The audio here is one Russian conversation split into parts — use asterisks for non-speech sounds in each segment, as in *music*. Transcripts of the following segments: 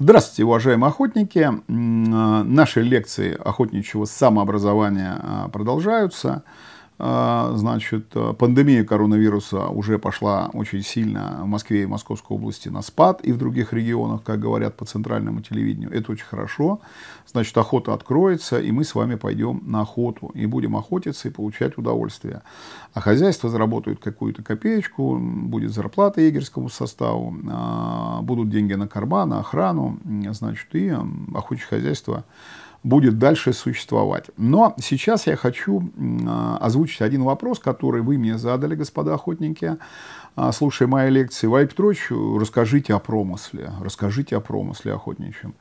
Здравствуйте, уважаемые охотники. А, наши лекции охотничьего самообразования а, продолжаются. А, значит, э, пандемия коронавируса уже пошла очень сильно в Москве и Московской области на спад, и в других регионах, как говорят по центральному телевидению. Это очень хорошо. Значит, охота откроется, и мы с вами пойдем на охоту, и будем охотиться и получать удовольствие. А хозяйство заработают какую-то копеечку, будет зарплата егерскому составу, а, будут деньги на карман, на охрану, значит, и охотничье хозяйство будет дальше существовать. Но сейчас я хочу а, озвучить один вопрос, который вы мне задали, господа охотники, а, слушая мои лекции. Вай Петрович, расскажите о промысле, расскажите о промысле охотничьем.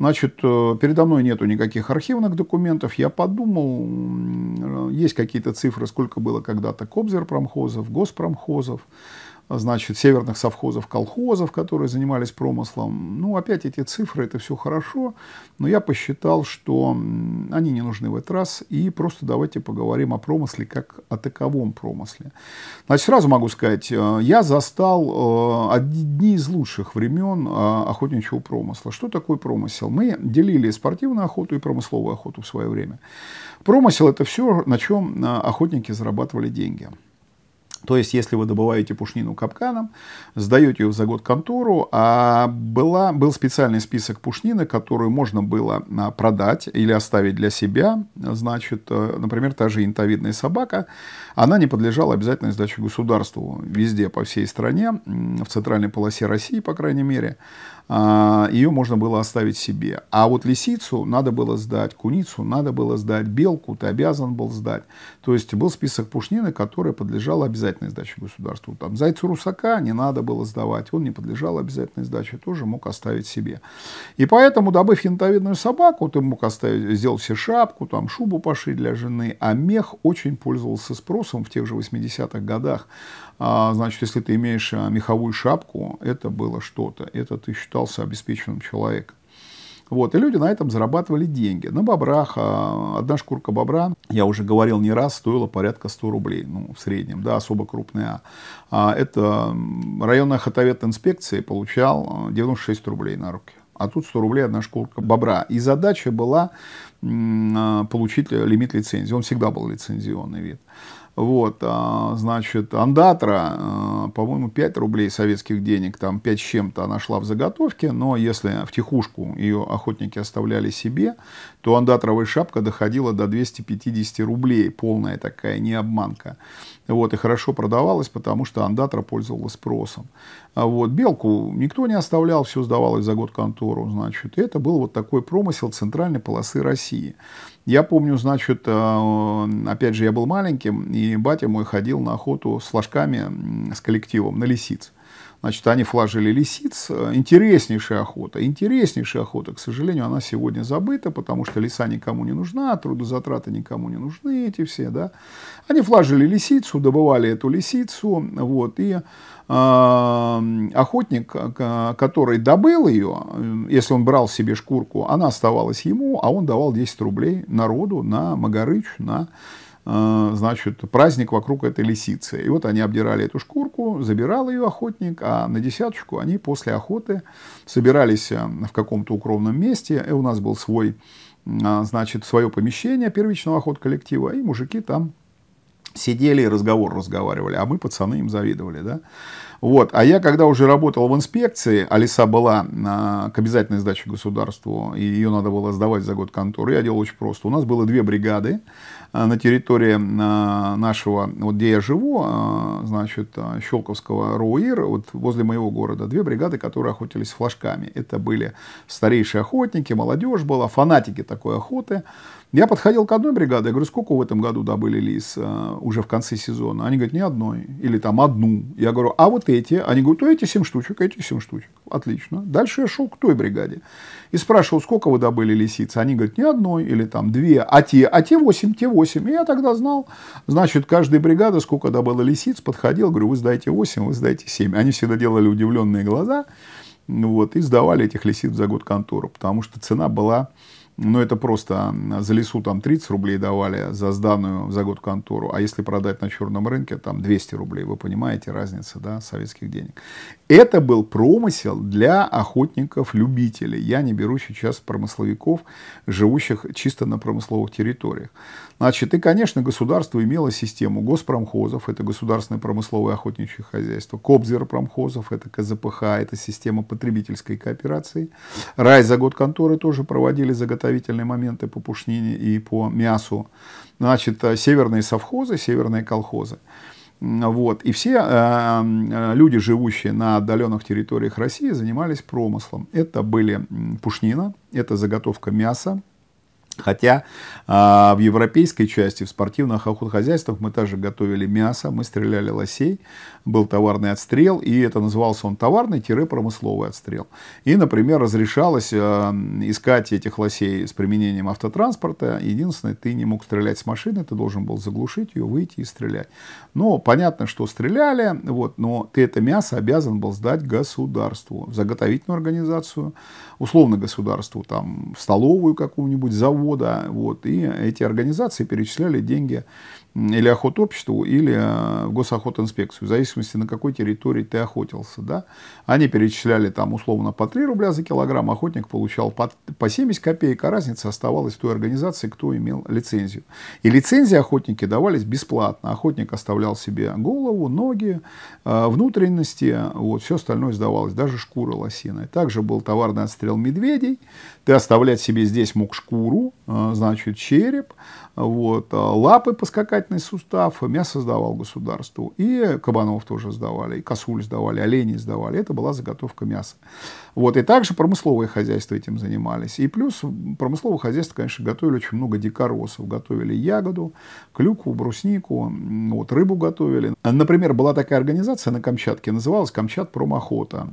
Значит, э, передо мной нету никаких архивных документов. Я подумал, э, есть какие-то цифры, сколько было когда-то кобзерпромхозов, госпромхозов значит, северных совхозов, колхозов, которые занимались промыслом. Ну, опять эти цифры, это все хорошо, но я посчитал, что они не нужны в этот раз, и просто давайте поговорим о промысле как о таковом промысле. Значит, сразу могу сказать, э, я застал э, одни из лучших времен э, охотничьего промысла. Что такое промысел? Мы делили спортивную охоту и промысловую охоту в свое время. Промысел – это все, на чем охотники зарабатывали деньги. То есть, если вы добываете пушнину капканом, сдаете ее за год контору, а была, был специальный список пушнины, которую можно было а, продать или оставить для себя. Значит, э, например, та же интовидная собака, она не подлежала обязательной сдаче государству везде по всей стране, в центральной полосе России, по крайней мере. А, ее можно было оставить себе. А вот лисицу надо было сдать, куницу надо было сдать, белку ты обязан был сдать. То есть был список пушнины, которая подлежала обязательной сдаче государству. Там зайцу русака не надо было сдавать, он не подлежал обязательной сдаче, тоже мог оставить себе. И поэтому, добыв янтовидную собаку, ты мог оставить, сделать себе шапку, там шубу пошить для жены, а мех очень пользовался спросом в тех же 80-х годах. А, значит, если ты имеешь а, меховую шапку, это было что-то, это ты считался обеспеченным человеком. Вот, и люди на этом зарабатывали деньги. На бобрах, а, одна шкурка бобра, я уже говорил не раз, стоила порядка 100 рублей, ну, в среднем, да, особо крупная. А это районная хатовет инспекции получал 96 а, рублей на руки. А тут 100 рублей одна шкурка бобра. И задача была а, получить лимит лицензии. Он всегда был лицензионный вид. Вот, а, значит, андатра, а, по-моему, 5 рублей советских денег, там 5 с чем-то она шла в заготовке, но если в тихушку ее охотники оставляли себе, то андатровая шапка доходила до 250 рублей, полная такая, не обманка. Вот, и хорошо продавалась, потому что андатра пользовалась спросом. А вот, белку никто не оставлял, все сдавалось за год контору, значит. И это был вот такой промысел центральной полосы России. Я помню, значит, э, опять же, я был маленьким, и батя мой ходил на охоту с флажками, с коллективом, на лисиц. Значит, они флажили лисиц. Интереснейшая охота. Интереснейшая охота, к сожалению, она сегодня забыта, потому что лиса никому не нужна, трудозатраты никому не нужны эти все, да. Они флажили лисицу, добывали эту лисицу, вот, и Эм, охотник, э, который добыл ее, э, если он брал себе шкурку, она оставалась ему, а он давал 10 рублей народу на Магарыч, на э, значит, праздник вокруг этой лисицы. И вот они обдирали эту шкурку, забирал ее охотник, а на десяточку они после охоты собирались в каком-то укромном месте. И у нас был свой, значит, свое помещение первичного охот коллектива, и мужики там сидели и разговор разговаривали, а мы, пацаны, им завидовали, да. Вот. А я, когда уже работал в инспекции, а леса была на, к обязательной сдаче государству, и ее надо было сдавать за год конторы, я делал очень просто. У нас было две бригады а, на территории а, нашего, вот где я живу, а, значит, Щелковского Руир, вот возле моего города, две бригады, которые охотились флажками. Это были старейшие охотники, молодежь была, фанатики такой охоты. Я подходил к одной бригаде, я говорю, сколько в этом году добыли лис? уже в конце сезона. Они говорят, не одной. Или там одну. Я говорю, а вот эти? Они говорят, ну эти семь штучек, эти семь штучек. Отлично. Дальше я шел к той бригаде. И спрашивал, сколько вы добыли лисицы. Они говорят, не одной. Или там две. А те? А те восемь, те восемь. И я тогда знал, значит, каждая бригада сколько добыла лисиц, подходил, говорю, вы сдаете восемь, вы сдаете семь. Они всегда делали удивленные глаза. Вот, и сдавали этих лисиц за год контору, потому что цена была ну это просто за лесу там 30 рублей давали за сданную за год контору, а если продать на черном рынке, там 200 рублей, вы понимаете разница, да, советских денег. Это был промысел для охотников-любителей. Я не беру сейчас промысловиков, живущих чисто на промысловых территориях. Значит, и, конечно, государство имело систему госпромхозов, это государственное промысловое охотничье хозяйство, кобзер промхозов, это КЗПХ, это система потребительской кооперации, рай за год конторы тоже проводили заготовление подготовительные моменты по пушнине и по мясу. Значит, э, северные совхозы, северные колхозы. Вот. И все э, э, люди, живущие на отдаленных территориях России, занимались промыслом. Это были пушнина, это заготовка мяса, Хотя а, в европейской части, в спортивных охотхозяйствах мы также готовили мясо, мы стреляли лосей, был товарный отстрел, и это назывался он товарный-промысловый отстрел. И, например, разрешалось а, искать этих лосей с применением автотранспорта. Единственное, ты не мог стрелять с машины, ты должен был заглушить ее, выйти и стрелять. Но понятно, что стреляли, вот, но ты это мясо обязан был сдать государству, заготовительную организацию, условно государству, там, в столовую какого-нибудь завода. Вот, и эти организации перечисляли деньги или обществу или э, в госохотинспекцию, в зависимости на какой территории ты охотился. Да? Они перечисляли там условно по 3 рубля за килограмм, охотник получал по, по 70 копеек, а разница оставалась в той организации, кто имел лицензию. И лицензии охотники давались бесплатно. Охотник оставлял себе голову, ноги, э, внутренности, вот, все остальное сдавалось, даже шкура лосиная. Также был товарный отстрел медведей, ты оставлять себе здесь мог шкуру, э, значит, череп, вот. А лапы, поскакательный сустав, мясо сдавал государству. И кабанов тоже сдавали, и косуль сдавали, оленей сдавали. Это была заготовка мяса. Вот. И также промысловые хозяйства этим занимались. И плюс промысловое хозяйство, конечно, готовили очень много дикоросов. Готовили ягоду, клюкву, бруснику, вот, рыбу готовили. Например, была такая организация на Камчатке, называлась Камчат Промохота.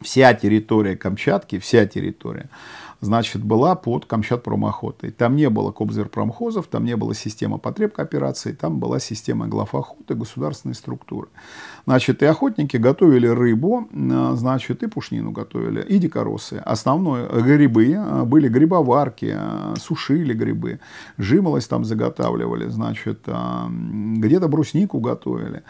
Вся территория Камчатки, вся территория значит, была под Камчат промоохотой. Там не было кобзерпромхозов, там не было системы потреб кооперации, там была система главохоты государственной структуры. Значит, и охотники готовили рыбу, а, значит, и пушнину готовили, и дикоросы. Основное э, грибы, э, были грибоварки, э, сушили грибы, жимолость там заготавливали, значит, а, где-то бруснику готовили.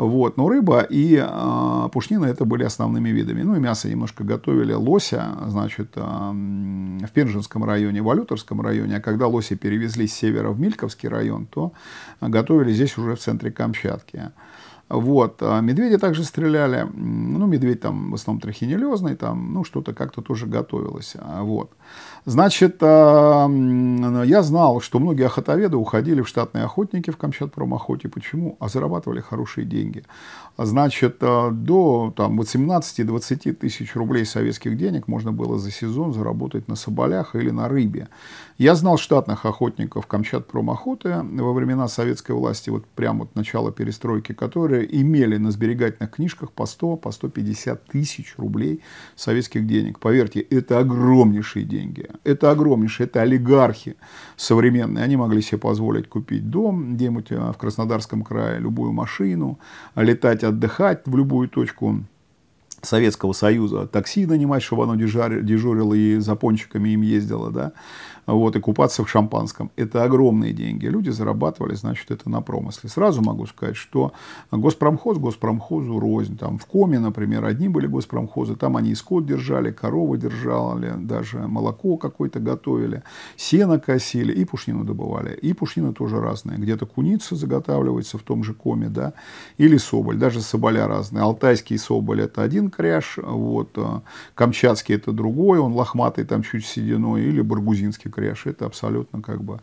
Вот. Но рыба и э, пушнина это были основными видами. Ну и мясо немножко готовили. Лося, значит, э, в Пенжинском районе, в Алюторском районе. А когда лоси перевезли с севера в Мильковский район, то готовили здесь уже в центре Камчатки. Вот. А, медведи также стреляли. Ну, медведь там в основном трахинелезный, там, ну, что-то как-то тоже готовилось. Вот. Значит, а, я знал, что многие охотоведы уходили в штатные охотники в Камчатпромохоте. Почему? А зарабатывали хорошие деньги. Значит, э, до там, 18-20 тысяч рублей советских денег можно было за сезон заработать на соболях или на рыбе. Я знал штатных охотников Камчат промохоты во времена советской власти, вот прямо от начала перестройки, которые имели на сберегательных книжках по 100, по 150 тысяч рублей советских денег. Поверьте, это огромнейшие деньги. Это огромнейшие, это олигархи современные. Они могли себе позволить купить дом где-нибудь э, в Краснодарском крае, любую машину, летать отдыхать в любую точку. Советского Союза такси нанимать, чтобы оно дежурило, дежурило и за пончиками им ездило, да, вот, и купаться в шампанском. Это огромные деньги. Люди зарабатывали, значит, это на промысле. Сразу могу сказать, что госпромхоз госпромхозу рознь. Там в Коме, например, одни были госпромхозы, там они и скот держали, коровы держали, даже молоко какое-то готовили, сено косили и пушнину добывали. И пушнина тоже разная. Где-то куница заготавливается в том же Коме, да, или соболь. Даже соболя разные. Алтайский соболь – это один кряж, вот, э, камчатский это другой, он лохматый, там чуть сединой, или баргузинский кряж, это абсолютно как бы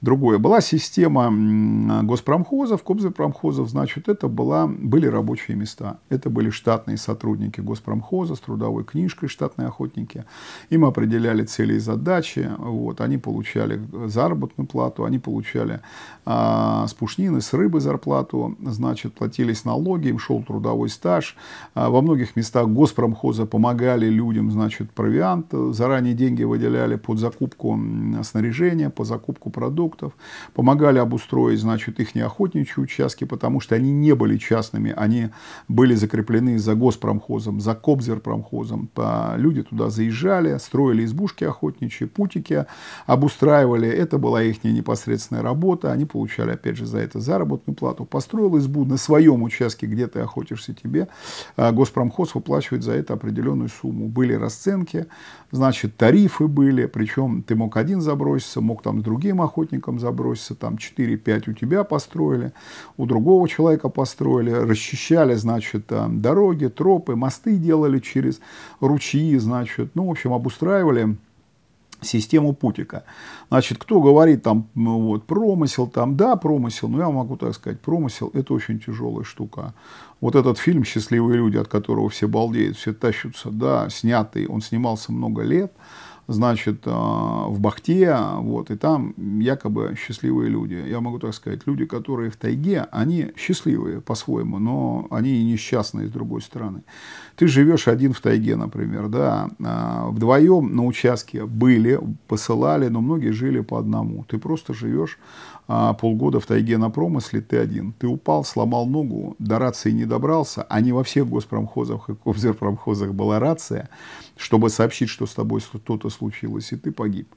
другое. Была система госпромхозов, кобзопромхозов, значит, это была, были рабочие места, это были штатные сотрудники госпромхоза с трудовой книжкой, штатные охотники, им определяли цели и задачи, вот, они получали заработную плату, они получали а, с пушнины, с рыбы зарплату, значит, платились налоги, им шел трудовой стаж, а, во многих местах местах госпромхоза помогали людям, значит, провиант, заранее деньги выделяли под закупку снаряжения, по закупку продуктов, помогали обустроить, значит, их охотничьи участки, потому что они не были частными, они были закреплены за госпромхозом, за кобзерпромхозом. Люди туда заезжали, строили избушки охотничьи, путики обустраивали. Это была их непосредственная работа. Они получали, опять же, за это заработную плату. Построил избу на своем участке, где ты охотишься тебе. Э, госпромхоз выплачивать за это определенную сумму. Были расценки, значит, тарифы были, причем ты мог один заброситься, мог там с другим охотником заброситься, там 4-5 у тебя построили, у другого человека построили, расчищали, значит, дороги, тропы, мосты делали через ручьи, значит, ну, в общем, обустраивали систему Путика. Значит, кто говорит там, ну, вот, промысел, там, да, промысел, но я могу так сказать, промысел – это очень тяжелая штука. Вот этот фильм «Счастливые люди», от которого все балдеют, все тащатся, да, снятый, он снимался много лет – значит, а, в Бахте, вот, и там якобы счастливые люди. Я могу так сказать, люди, которые в тайге, они счастливые по-своему, но они и несчастные с другой стороны. Ты живешь один в тайге, например, да, а, вдвоем на участке были, посылали, но многие жили по одному. Ты просто живешь а, полгода в тайге на промысле, ты один. Ты упал, сломал ногу, до рации не добрался, а не во всех госпромхозах и кобзерпромхозах была рация, чтобы сообщить, что с тобой что-то случилось, и ты погиб.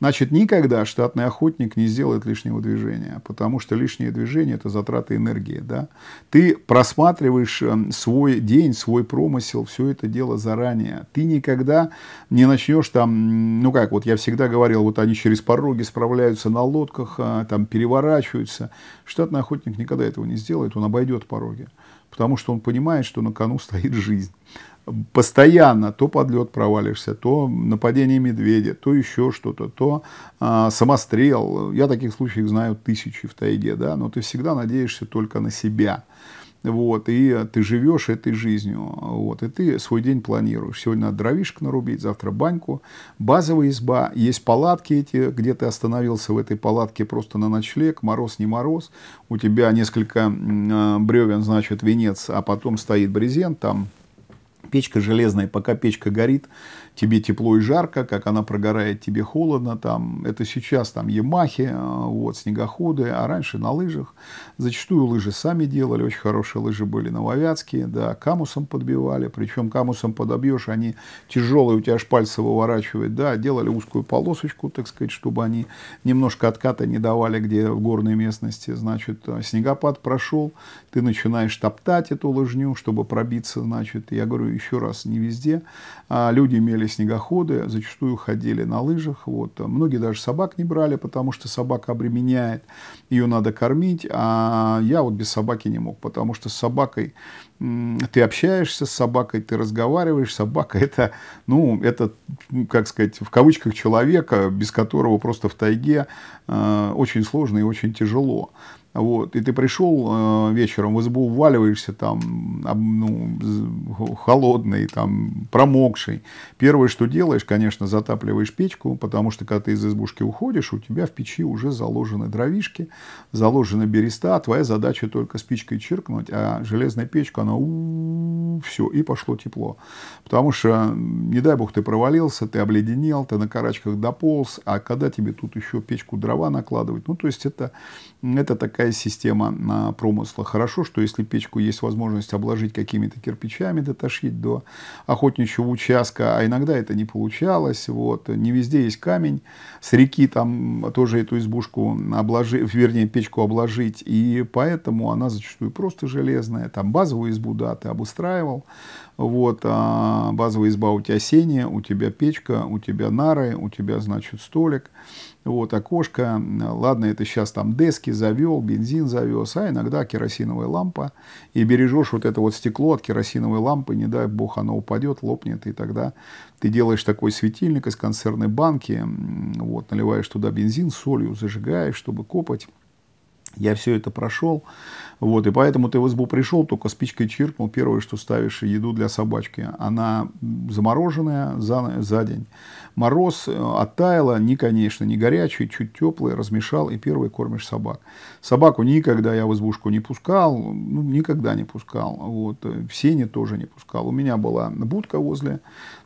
Значит, никогда штатный охотник не сделает лишнего движения, потому что лишнее движение – это затраты энергии. Да? Ты просматриваешь эм, свой день, свой промысел, все это дело заранее. Ты никогда не начнешь там, ну как, вот я всегда говорил, вот они через пороги справляются на лодках, а, там переворачиваются. Штатный охотник никогда этого не сделает, он обойдет пороги, потому что он понимает, что на кону стоит жизнь постоянно то под провалишься, то нападение медведя, то еще что-то, то а, самострел. Я таких случаев знаю тысячи в тайге, да, но ты всегда надеешься только на себя. Вот, и ты живешь этой жизнью, вот, и ты свой день планируешь. Сегодня надо дровишек нарубить, завтра баньку, базовая изба, есть палатки эти, где ты остановился в этой палатке просто на ночлег, мороз не мороз, у тебя несколько а, бревен, значит, венец, а потом стоит брезент, там печка железная, пока печка горит, тебе тепло и жарко, как она прогорает, тебе холодно. Там, это сейчас там Ямахи, э, вот, снегоходы, а раньше на лыжах. Зачастую лыжи сами делали, очень хорошие лыжи были нововятские, да, камусом подбивали, причем камусом подобьешь, они тяжелые, у тебя аж пальцы выворачивают, да, делали узкую полосочку, так сказать, чтобы они немножко отката не давали, где в горной местности, значит, э, снегопад прошел, ты начинаешь топтать эту лыжню, чтобы пробиться, значит, я говорю, еще раз, не везде, а люди имели были снегоходы, зачастую ходили на лыжах. Вот. Многие даже собак не брали, потому что собака обременяет, ее надо кормить. А я вот без собаки не мог, потому что с собакой ты общаешься, с собакой ты разговариваешь. Собака это, ну, это, как сказать, в кавычках человека, без которого просто в тайге э, очень сложно и очень тяжело. Вот, и ты пришел э, вечером в избу, вваливаешься там, ну, холодный, там, промокший. Первое, что делаешь, конечно, затапливаешь печку, потому что, когда ты из избушки уходишь, у тебя в печи уже заложены дровишки, заложена береста, а твоя задача только спичкой чиркнуть, а железная печка, она у -у -у, все, и пошло тепло. Потому что, не дай бог, ты провалился, ты обледенел, ты на карачках дополз, а когда тебе тут еще печку дрова накладывать? Ну, то есть, это, это такая система на промысла. Хорошо, что если печку есть возможность обложить какими-то кирпичами, дотащить до охотничьего участка, а иногда это не получалось, вот, не везде есть камень, с реки там тоже эту избушку обложить, вернее, печку обложить, и поэтому она зачастую просто железная, там базовую избу, да, ты обустраиваешь, настраивал. Вот, а базовая изба у тебя сеня, у тебя печка, у тебя нары, у тебя, значит, столик, вот, окошко. Ладно, это сейчас там дески завел, бензин завез, а иногда керосиновая лампа. И бережешь вот это вот стекло от керосиновой лампы, не дай бог, оно упадет, лопнет, и тогда ты делаешь такой светильник из консервной банки, вот, наливаешь туда бензин, солью зажигаешь, чтобы копать. Я все это прошел. Вот, и поэтому ты в избу пришел, только спичкой чиркнул. Первое, что ставишь, еду для собачки. Она замороженная за, за день. Мороз э, оттаяла, не, конечно, не горячий, чуть теплый, размешал, и первый кормишь собак. Собаку никогда я в избушку не пускал, ну, никогда не пускал. Вот, э, в сене тоже не пускал. У меня была будка возле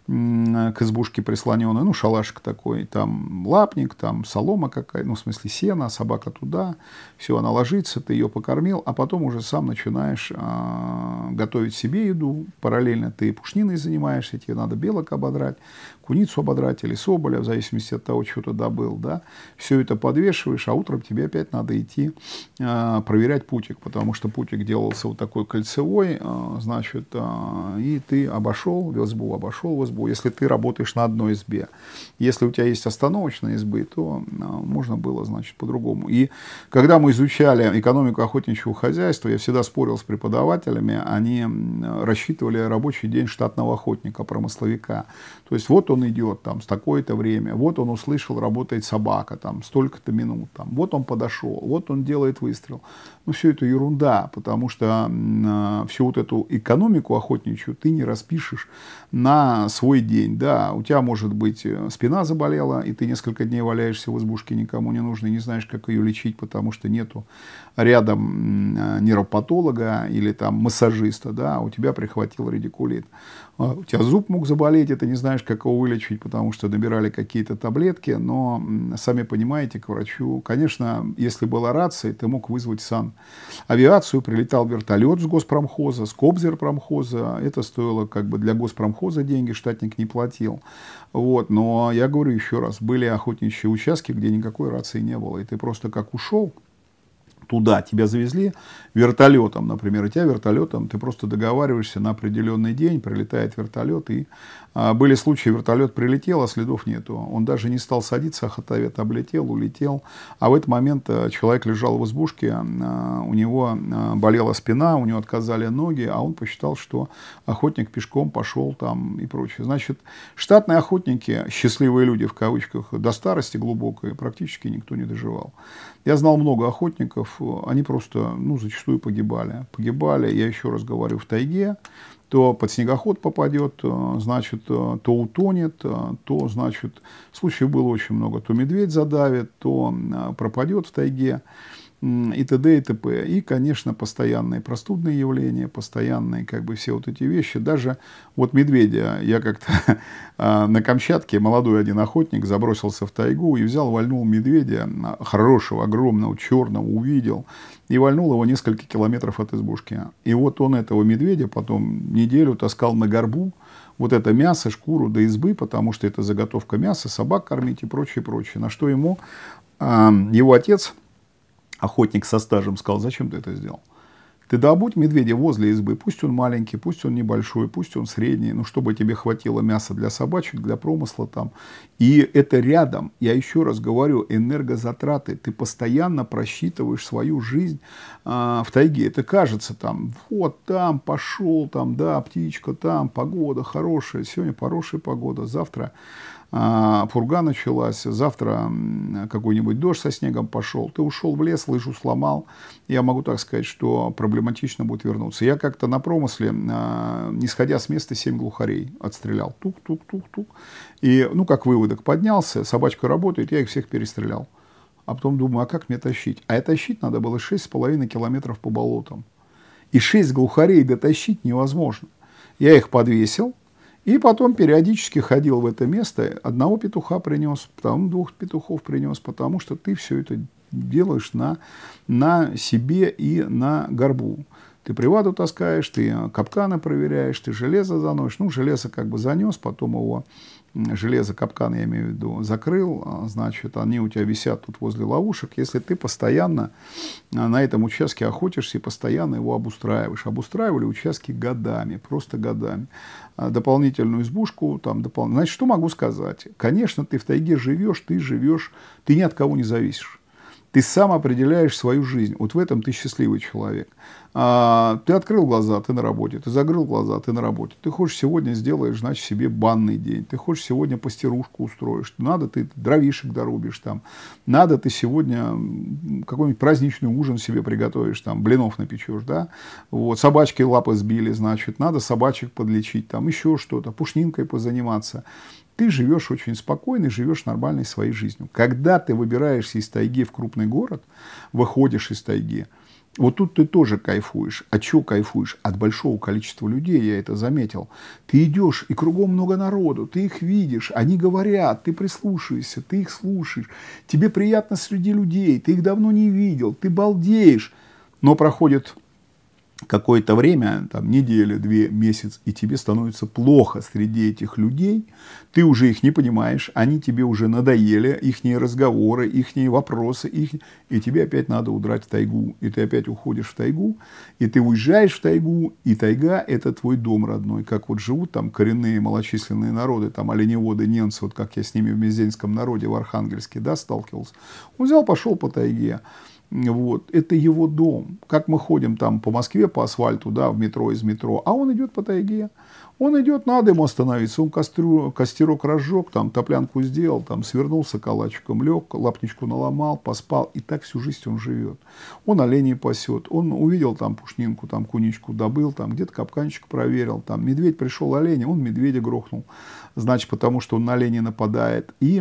Э, к избушке прислоненный, ну, шалашик такой, там лапник, там солома какая ну, в смысле сена, собака туда, все, она ложится, ты ее покормил, а потом уже сам начинаешь э, готовить себе еду, параллельно ты пушниной занимаешься, тебе надо белок ободрать, куницу ободрать или соболя, а в зависимости от того, чего ты добыл, да, все это подвешиваешь, а утром тебе опять надо идти э, проверять путик, потому что путик делался вот такой кольцевой, э, значит, э, и ты обошел ВСБУ, обошел ВСБУ, если ты работаешь на одной избе. Если у тебя есть остановочная избы, то э, можно было, значит, по-другому. И когда мы изучали экономику охотничьего хозяйства, я всегда спорил с преподавателями, они рассчитывали рабочий день штатного охотника, промысловика. То есть вот он он идет там с такое-то время, вот он услышал, работает собака там столько-то минут, там, вот он подошел, вот он делает выстрел. Ну, все это ерунда, потому что э, всю вот эту экономику охотничью ты не распишешь на свой день. Да, у тебя, может быть, э, спина заболела, и ты несколько дней валяешься в избушке, никому не нужно, не знаешь, как ее лечить, потому что нету рядом а, нейропатолога или там массажиста, да, а у тебя прихватил радикулит. А, у тебя зуб мог заболеть, и ты не знаешь, как его вылечить, потому что набирали какие-то таблетки. Но, сами понимаете, к врачу... Конечно, если была рация, ты мог вызвать сан. Авиацию прилетал вертолет с госпромхоза, с кобзерпромхоза. Это стоило как бы для госпромхоза деньги, штатник не платил. Вот. Но я говорю еще раз, были охотничьи участки, где никакой рации не было. И ты просто как ушел, туда тебя завезли вертолетом, например, и тебя вертолетом, ты просто договариваешься на определенный день, прилетает вертолет и а, были случаи, вертолет прилетел, а следов нету. Он даже не стал садиться, Ахатовет облетел, улетел. А в этот момент э, человек лежал в избушке, а, у него а, болела спина, у него отказали ноги, а он посчитал, что охотник пешком пошел там и прочее. Значит, штатные охотники, счастливые люди в кавычках, до старости глубокой практически никто не доживал. Я знал много охотников, они просто, ну, зачастую погибали. Погибали, я еще раз говорю, в тайге, то под снегоход попадет, э, значит, э, то утонет, э, то, значит, случаев было очень много, то медведь задавит, то пропадет в тайге и т.д. и т.п. И, конечно, постоянные простудные явления, постоянные как бы все вот эти вещи. Даже вот медведя я как-то *laughs* а, на Камчатке, молодой один охотник, забросился в тайгу и взял, вальнул медведя, а, хорошего, огромного, черного, увидел, и вальнул его несколько километров от избушки. И вот он этого медведя потом неделю таскал на горбу, вот это мясо, шкуру до избы, потому что это заготовка мяса, собак кормить и прочее, прочее. На что ему его отец Охотник со стажем сказал, зачем ты это сделал? Ты добудь медведя возле избы, пусть он маленький, пусть он небольшой, пусть он средний, ну, чтобы тебе хватило мяса для собачек, для промысла там. И это рядом, я еще раз говорю, энергозатраты. Ты постоянно просчитываешь свою жизнь а, в тайге. Это кажется там, вот там пошел, там, да, птичка, там, погода хорошая, сегодня хорошая погода, завтра а, пурга началась, завтра какой-нибудь дождь со снегом пошел, ты ушел в лес, лыжу сломал, я могу так сказать, что проблематично будет вернуться. Я как-то на промысле, а, не сходя с места, семь глухарей отстрелял. Тук-тук-тук-тук. И, ну, как выводок поднялся, собачка работает, я их всех перестрелял. А потом думаю, а как мне тащить? А тащить надо было шесть с половиной километров по болотам. И шесть глухарей дотащить невозможно. Я их подвесил, и потом периодически ходил в это место, одного петуха принес, потом двух петухов принес, потому что ты все это делаешь на, на себе и на горбу. Ты привату таскаешь, ты а, капканы проверяешь, ты железо заносишь. Ну, железо как бы занес, потом его железо, капкан, я имею в виду, закрыл, а, значит, они у тебя висят тут возле ловушек. Если ты постоянно а, на этом участке охотишься и постоянно его обустраиваешь. Обустраивали участки годами, просто годами. Дополнительную избушку, там, допол... значит, что могу сказать? Конечно, ты в тайге живешь, ты живешь, ты ни от кого не зависишь. Ты сам определяешь свою жизнь. Вот в этом ты счастливый человек. А, ты открыл глаза, ты на работе. Ты закрыл глаза, ты на работе. Ты хочешь сегодня сделаешь, значит, себе банный день. Ты хочешь сегодня постирушку устроишь. Надо ты дровишек дорубишь там. Надо ты сегодня какой-нибудь праздничный ужин себе приготовишь, там, блинов напечешь, да? Вот, собачки лапы сбили, значит, надо собачек подлечить, там, еще что-то, пушнинкой позаниматься ты живешь очень спокойно и живешь нормальной своей жизнью. Когда ты выбираешься из тайги в крупный город, выходишь из тайги, вот тут ты тоже кайфуешь. А чего кайфуешь? От большого количества людей, я это заметил. Ты идешь, и кругом много народу, ты их видишь, они говорят, ты прислушиваешься, ты их слушаешь. Тебе приятно среди людей, ты их давно не видел, ты балдеешь. Но проходит какое-то время, там неделя, две, месяц, и тебе становится плохо среди этих людей, ты уже их не понимаешь, они тебе уже надоели, их разговоры, их вопросы, их... и тебе опять надо удрать в тайгу, и ты опять уходишь в тайгу, и ты уезжаешь в тайгу, и тайга – это твой дом родной, как вот живут там коренные малочисленные народы, там оленеводы, немцы, вот как я с ними в мезенском народе в Архангельске, да, сталкивался, он взял, пошел по тайге, вот. Это его дом. Как мы ходим там по Москве, по асфальту, да, в метро, из метро. А он идет по тайге. Он идет, надо ему остановиться. Он кострю, костерок разжег, там топлянку сделал, там свернулся калачиком, лег, лапничку наломал, поспал. И так всю жизнь он живет. Он оленей пасет. Он увидел там пушнинку, там куничку добыл, там где-то капканчик проверил. Там медведь пришел оленя, он медведя грохнул. Значит, потому что он на оленя нападает. И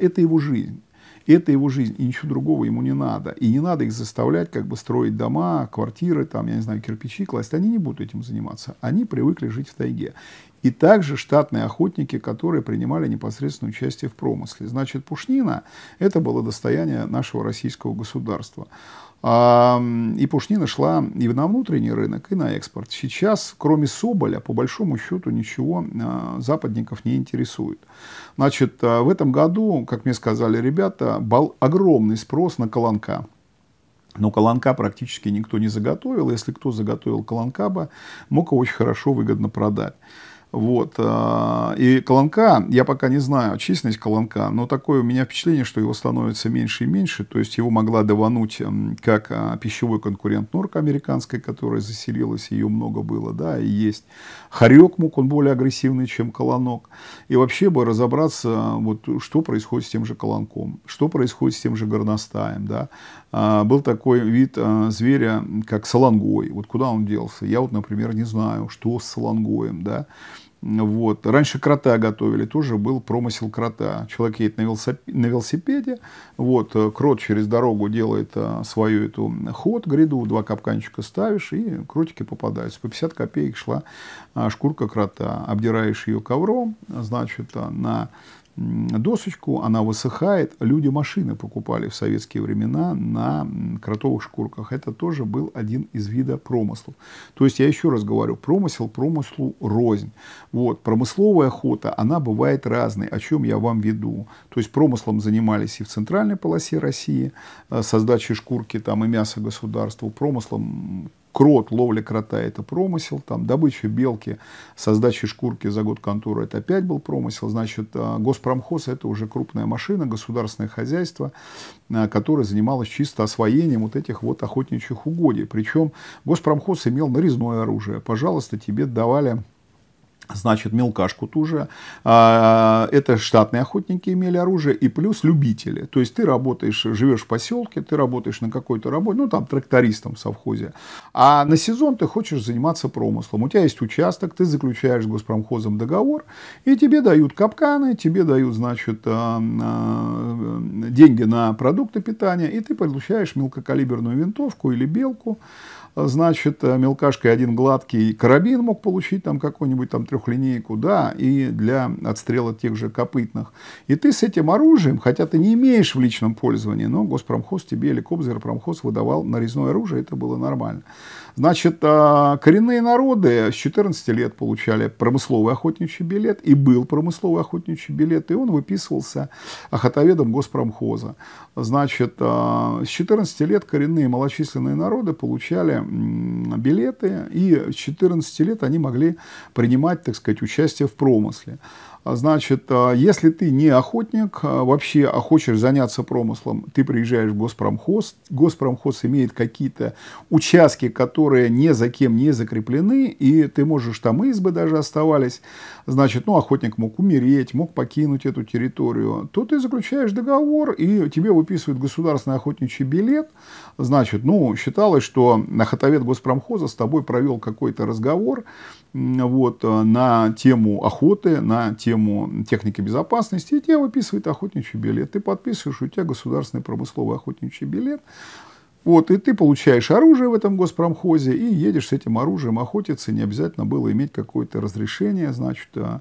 это его жизнь это его жизнь, и ничего другого ему не надо. И не надо их заставлять как бы строить дома, квартиры, там, я не знаю, кирпичи класть. Они не будут этим заниматься. Они привыкли жить в тайге. И также штатные охотники, которые принимали непосредственное участие в промысле. Значит, пушнина – это было достояние нашего российского государства. А, и пушнина шла и на внутренний рынок, и на экспорт. Сейчас, кроме Соболя, по большому счету ничего а, западников не интересует. Значит, а, в этом году, как мне сказали ребята, был огромный спрос на колонка. Но колонка практически никто не заготовил. Если кто заготовил колонкаба, мог его очень хорошо, выгодно продать. Вот. Э, и Колонка, я пока не знаю численность Колонка, но такое у меня впечатление, что его становится меньше и меньше. То есть его могла давануть эм, как э, пищевой конкурент норка американской, которая заселилась, ее много было, да, и есть. Хорек мог, он более агрессивный, чем Колонок. И вообще бы разобраться, вот что происходит с тем же Колонком, что происходит с тем же горностаем, да. А, был такой вид э, зверя, как салангой. Вот куда он делся? Я вот, например, не знаю, что с салангоем, да. Вот. Раньше крота готовили, тоже был промысел крота. Человек едет на велосипеде, на велосипеде вот, э, крот через дорогу делает э, свою эту ход, гряду, два капканчика ставишь, и кротики попадаются. По 50 копеек шла а, шкурка крота. Обдираешь ее ковром, значит, э, на досочку, она высыхает. Люди машины покупали в советские времена на кротовых шкурках. Это тоже был один из вида промыслов. То есть, я еще раз говорю, промысел промыслу рознь. Вот. Промысловая охота, она бывает разной, о чем я вам веду. То есть, промыслом занимались и в центральной полосе России, э, со шкурки там, и мяса государству, промыслом крот, ловля крота – это промысел, там, добыча белки со сдачей шкурки за год контура – это опять был промысел, значит, а, госпромхоз – это уже крупная машина, государственное хозяйство, а, которое занималось чисто освоением вот этих вот охотничьих угодий. Причем госпромхоз имел нарезное оружие, пожалуйста, тебе давали Значит, мелкашку ту же. А, это штатные охотники имели оружие и плюс любители. То есть ты работаешь, живешь в поселке, ты работаешь на какой-то работе, ну там трактористом в совхозе. А на сезон ты хочешь заниматься промыслом. У тебя есть участок, ты заключаешь с госпромхозом договор, и тебе дают капканы, тебе дают, значит, а, а, деньги на продукты питания, и ты получаешь мелкокалиберную винтовку или белку значит, э, мелкашкой один гладкий карабин мог получить, там какую-нибудь там трехлинейку, да, и для отстрела тех же копытных. И ты с этим оружием, хотя ты не имеешь в личном пользовании, но госпромхоз тебе или Кобзерпромхоз выдавал нарезное оружие, это было нормально. Значит, а, коренные народы с 14 лет получали промысловый охотничий билет, и был промысловый охотничий билет, и он выписывался охотоведом госпромхоза. Значит, а, с 14 лет коренные малочисленные народы получали билеты, и с 14 лет они могли принимать, так сказать, участие в промысле. А, значит, а, если ты не охотник, а, вообще а хочешь заняться промыслом, ты приезжаешь в Госпромхоз. Госпромхоз имеет какие-то участки, которые ни за кем не закреплены, и ты можешь, там избы даже оставались. Значит, ну, охотник мог умереть, мог покинуть эту территорию. То ты заключаешь договор, и тебе выписывают государственный охотничий билет. Значит, ну, считалось, что нахотовед Госпромхоза с тобой провел какой-то разговор, вот, э, на тему охоты, на тему техники безопасности, и тебе выписывает охотничий билет. Ты подписываешь, у тебя государственный промысловый охотничий билет. Вот, и ты получаешь оружие в этом госпромхозе и едешь с этим оружием охотиться. Не обязательно было иметь какое-то разрешение, значит, э,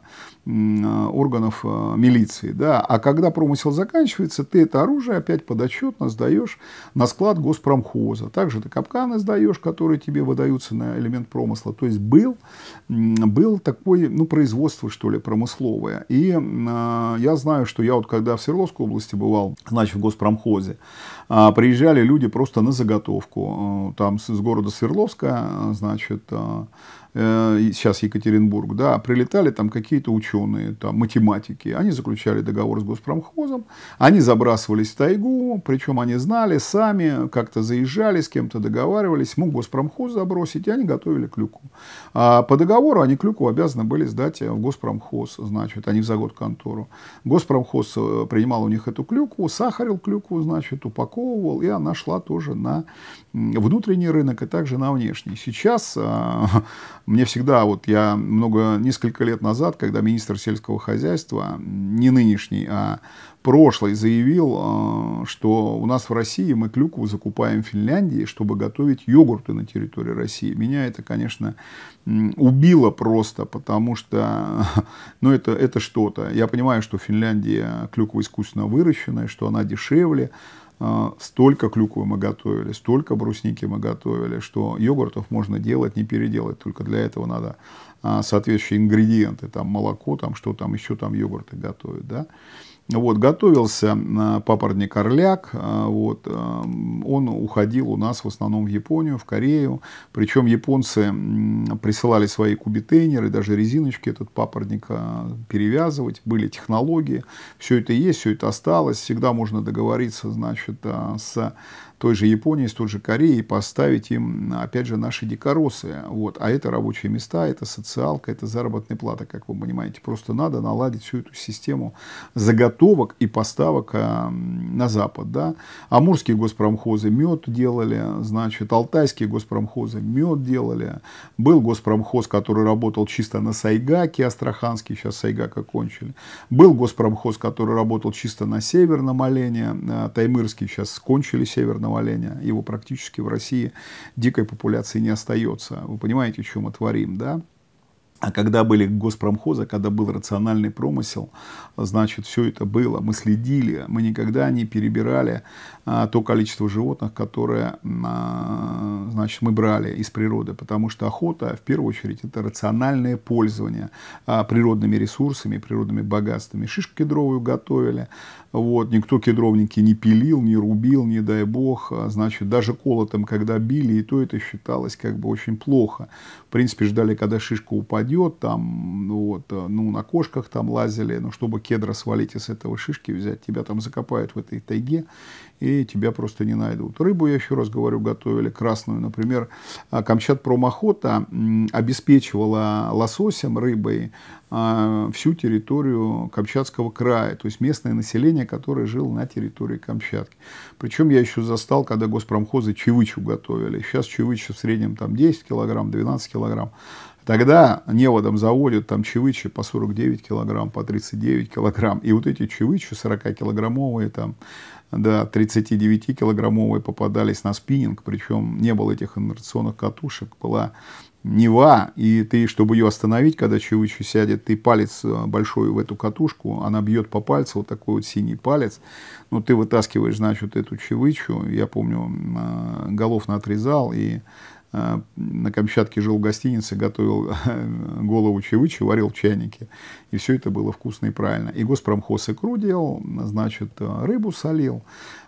Э, органов э, милиции. Да? А когда промысел заканчивается, ты это оружие опять подотчетно сдаешь на склад госпромхоза. Также ты капканы сдаешь, которые тебе выдаются на элемент промысла. То есть был, был такое ну, производство, что ли, промысловое. И э, я знаю, что я вот когда в Свердловской области бывал, значит, в госпромхозе, э, приезжали люди просто на заготовку. Э, там с, с города Свердловска, э, значит, э, Э, сейчас Екатеринбург, да, прилетали там какие-то ученые, там, математики, они заключали договор с Госпромхозом, они забрасывались в тайгу, причем они знали, сами как-то заезжали, с кем-то договаривались, мог Госпромхоз забросить, и они готовили клюку. А по договору они клюку обязаны были сдать э, в Госпромхоз, значит, они не в контору, Госпромхоз э, принимал у них эту клюку, сахарил клюку, значит, упаковывал, и она шла тоже на внутренний рынок и также на внешний. Сейчас а, мне всегда, вот я много, несколько лет назад, когда министр сельского хозяйства, не нынешний, а прошлый, заявил, а, что у нас в России мы клюкву закупаем в Финляндии, чтобы готовить йогурты на территории России. Меня это, конечно, убило просто, потому что, *laughs* ну, это, это что-то. Я понимаю, что в Финляндии клюква искусственно выращенная, что она дешевле, а, столько клюквы мы готовили, столько брусники мы готовили, что йогуртов можно делать, не переделать. Только для этого надо а, соответствующие ингредиенты, там молоко, там что там еще, там йогурты готовят, да. Вот, готовился а, папоротник орляк, а, вот, а, он уходил у нас в основном в Японию, в Корею, причем японцы присылали свои кубитейнеры, даже резиночки этот папоротник перевязывать, были технологии, все это есть, все это осталось, всегда можно договориться, значит, с той же Японии, с той же Кореи, поставить им, опять же, наши дикоросы. Вот. А это рабочие места, это социалка, это заработная плата, как вы понимаете. Просто надо наладить всю эту систему заготовок и поставок э, на Запад. Да? Амурские госпромхозы мед делали, значит, алтайские госпромхозы мед делали. Был госпромхоз, который работал чисто на Сайгаке, астраханский, сейчас Сайгака кончили. Был госпромхоз, который работал чисто на Северном Олене, э, таймырский сейчас кончили Северном крупного оленя. Его практически в России дикой популяции не остается. Вы понимаете, о чем мы творим, да? А когда были госпромхозы, когда был рациональный промысел, значит, все это было. Мы следили, мы никогда не перебирали а, то количество животных, которое, а, значит, мы брали из природы. Потому что охота, в первую очередь, это рациональное пользование а, природными ресурсами, природными богатствами. Шишку кедровую готовили, вот, никто кедровники не пилил, не рубил, не дай бог. А значит, даже колотом, когда били, и то это считалось как бы очень плохо. В принципе, ждали, когда шишка упадет, там, ну вот, э, ну, на кошках там лазили, но чтобы кедра свалить из этого шишки взять, тебя там закопают в этой тайге и тебя просто не найдут. Рыбу, я еще раз говорю, готовили красную. Например, а, Камчат промохота обеспечивала лососем, рыбой а, всю территорию Камчатского края, то есть местное население, которое жило на территории Камчатки. Причем я еще застал, когда госпромхозы чевычу готовили. Сейчас чевыча в среднем там 10 килограмм, 12 килограмм. Тогда неводом заводят там чевычи по 49 килограмм, по 39 килограмм. И вот эти чевычи 40-килограммовые там да, 39-килограммовые попадались на спиннинг, причем не было этих инерционных катушек, была Нева, и ты, чтобы ее остановить, когда Чевычу сядет, ты палец э, большой в эту катушку, она бьет по пальцу, вот такой вот синий палец, ну, ты вытаскиваешь, значит, эту Чевычу, я помню, э, голов наотрезал, и Э, на Камчатке жил в гостинице, готовил *laughs* голову чевычи, варил чайники. И все это было вкусно и правильно. И госпромхоз икру делал, значит, э, рыбу солил.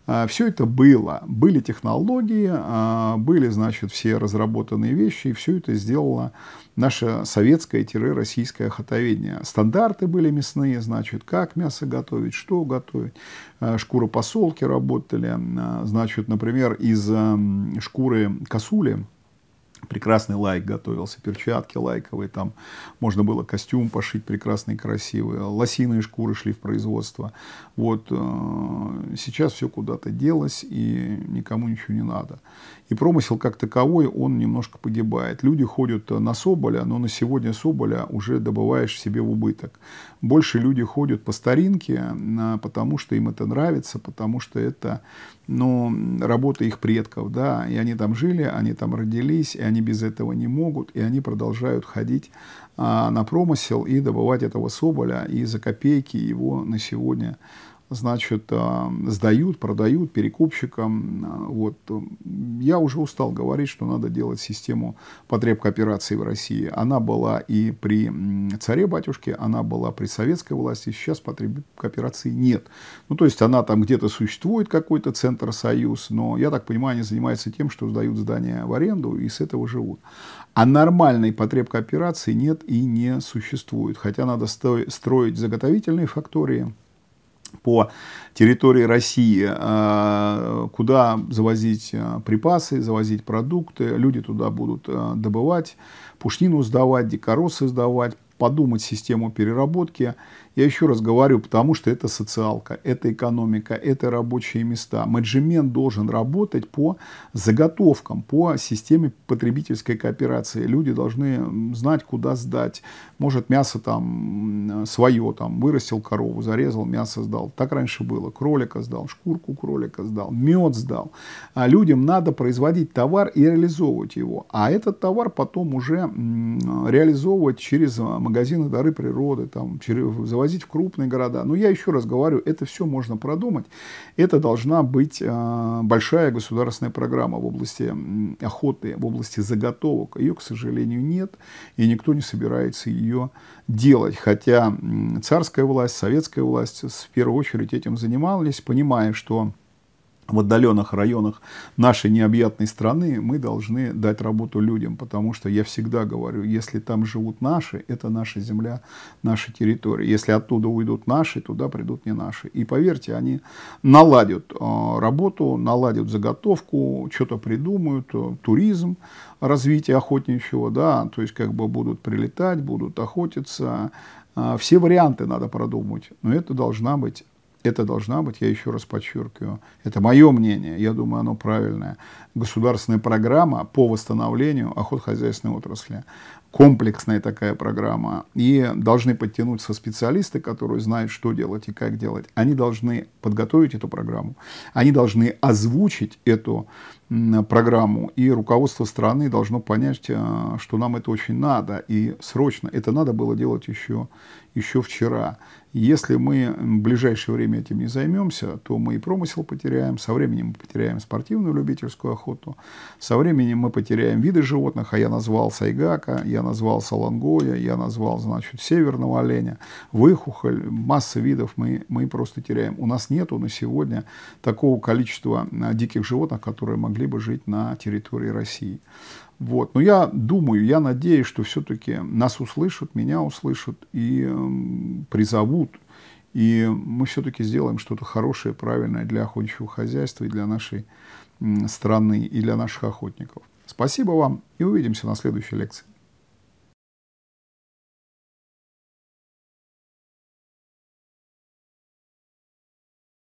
А, все это было. Были технологии, а, были, значит, все разработанные вещи, и все это сделало наше советское-российское хотоведение. Стандарты были мясные, значит, как мясо готовить, что готовить. А, шкуропосолки работали, значит, например, из шкуры косули – прекрасный лайк готовился, перчатки лайковые, там можно было костюм пошить прекрасный, красивый, а лосиные шкуры шли в производство. Вот э, сейчас все куда-то делось, и никому ничего не надо. И промысел как таковой, он немножко погибает. Люди ходят на Соболя, но на сегодня Соболя уже добываешь себе в убыток. Больше люди ходят по старинке, потому что им это нравится, потому что это ну, работа их предков, да, и они там жили, они там родились, и они без этого не могут, и они продолжают ходить а, на промысел и добывать этого соболя и за копейки его на сегодня значит, э, сдают, продают перекупщикам. Э, вот. Я уже устал говорить, что надо делать систему потреб кооперации в России. Она была и при царе-батюшке, она была при советской власти, сейчас потреб кооперации нет. Ну, то есть, она там где-то существует, какой-то центр-союз, но, я так понимаю, они занимаются тем, что сдают здания в аренду и с этого живут. А нормальной потреб кооперации нет и не существует. Хотя надо строить заготовительные фактории, по территории России, э, куда завозить э, припасы, завозить продукты. Люди туда будут э, добывать, пушнину сдавать, дикоросы сдавать, подумать систему переработки. Я еще раз говорю, потому что это социалка, это экономика, это рабочие места. Менеджмент должен работать по заготовкам, по системе потребительской кооперации. Люди должны знать, куда сдать, может, мясо там свое, там, вырастил корову, зарезал, мясо сдал. Так раньше было. Кролика сдал, шкурку кролика сдал, мед сдал. А людям надо производить товар и реализовывать его. А этот товар потом уже реализовывать через а, магазины дары природы, там, через, завозить в крупные города. Но я еще раз говорю, это все можно продумать. Это должна быть а, большая государственная программа в области охоты, в области заготовок. Ее, к сожалению, нет, и никто не собирается ее ее делать. Хотя царская власть, советская власть в первую очередь этим занималась, понимая, что в отдаленных районах нашей необъятной страны, мы должны дать работу людям, потому что я всегда говорю, если там живут наши, это наша земля, наша территория. Если оттуда уйдут наши, туда придут не наши. И поверьте, они наладят э, работу, наладят заготовку, что-то придумают, э, туризм, развитие охотничьего, да, то есть как бы будут прилетать, будут охотиться, э, все варианты надо продумать, но это должна быть это должна быть, я еще раз подчеркиваю, это мое мнение, я думаю, оно правильное, государственная программа по восстановлению охотхозяйственной отрасли. Комплексная такая программа. И должны подтянуться специалисты, которые знают, что делать и как делать. Они должны подготовить эту программу, они должны озвучить эту программу, и руководство страны должно понять, э, что нам это очень надо, и срочно. Это надо было делать еще, еще вчера. Если мы в ближайшее время этим не займемся, то мы и промысел потеряем, со временем мы потеряем спортивную любительскую охоту, со временем мы потеряем виды животных, а я назвал сайгака, я назвал салангоя, я назвал, значит, северного оленя, выхухоль, масса видов мы, мы просто теряем. У нас нету на сегодня такого количества э, диких животных, которые могли могли бы жить на территории России. Вот. Но я думаю, я надеюсь, что все-таки нас услышат, меня услышат и э, призовут. И мы все-таки сделаем что-то хорошее, правильное для охотничьего хозяйства и для нашей э, страны, и для наших охотников. Спасибо вам и увидимся на следующей лекции.